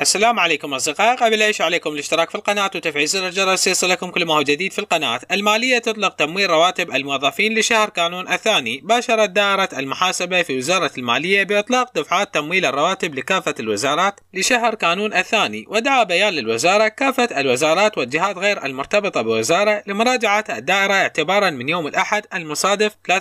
السلام عليكم أصدقائي قبل أيش عليكم الاشتراك في القناة وتفعيل زر الجرس ليصلكم كل ما هو جديد في القناة المالية تطلق تمويل رواتب الموظفين لشهر كانون الثاني باشرت دائرة المحاسبة في وزارة المالية بإطلاق دفعات تمويل الرواتب لكافة الوزارات لشهر كانون الثاني ودعا بيان للوزارة كافة الوزارات والجهات غير المرتبطة بوزارة لمراجعة الدائرة اعتبارا من يوم الأحد المصادف 23/1/2022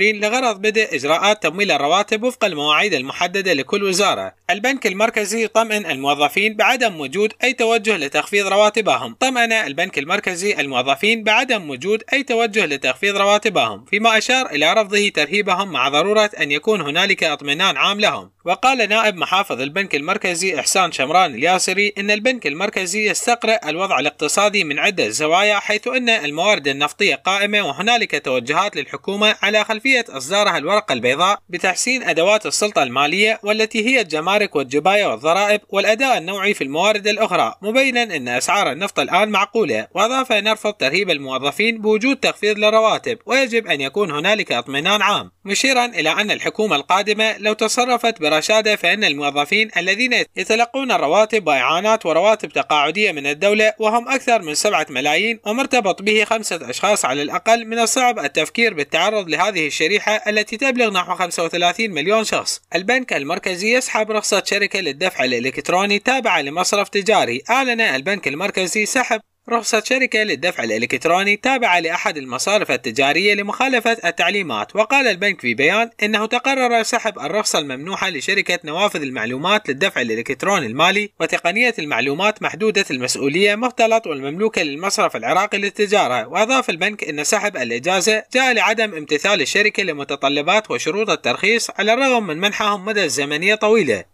لغرض بدء إجراءات تمويل الرواتب وفق المواعيد المحددة لكل وزارة البنك المركزي طمئن الموظفين بعدم وجود أي توجه لتخفيض رواتبهم طمأن البنك المركزي الموظفين بعدم وجود أي توجه لتخفيض رواتبهم فيما أشار إلى رفضه ترهيبهم مع ضرورة أن يكون هنالك اطمئنان عام لهم وقال نائب محافظ البنك المركزي إحسان شمران الياسري أن البنك المركزي يستقرأ الوضع الاقتصادي من عدة زوايا حيث أن الموارد النفطية قائمة وهنالك توجهات للحكومة على خلفية إصدارها الورقة البيضاء بتحسين أدوات السلطة المالية والتي هي الجمارك والجباية والضرائب والأداء النوعي في الموارد الأخرى مبينا أن أسعار النفط الآن معقولة وأضاف نرفض ترهيب الموظفين بوجود تخفيض للرواتب ويجب أن يكون هنالك اطمئنان عام مشيرا إلى أن الحكومة القادمة لو تصرفت رشاده فإن الموظفين الذين يتلقون الرواتب وإعانات ورواتب تقاعدية من الدولة وهم أكثر من 7 ملايين ومرتبط به خمسة أشخاص على الأقل من الصعب التفكير بالتعرض لهذه الشريحة التي تبلغ نحو 35 مليون شخص البنك المركزي يسحب رخصة شركة للدفع الإلكتروني تابعة لمصرف تجاري أعلن البنك المركزي سحب رخصة شركة للدفع الإلكتروني تابعة لأحد المصارف التجارية لمخالفة التعليمات وقال البنك في بيان إنه تقرر سحب الرخصة الممنوحة لشركة نوافذ المعلومات للدفع الإلكتروني المالي وتقنية المعلومات محدودة المسؤولية مختلط والمملوكة للمصرف العراقي للتجارة وأضاف البنك أن سحب الإجازة جاء لعدم امتثال الشركة لمتطلبات وشروط الترخيص على الرغم من منحهم مدى زمنية طويلة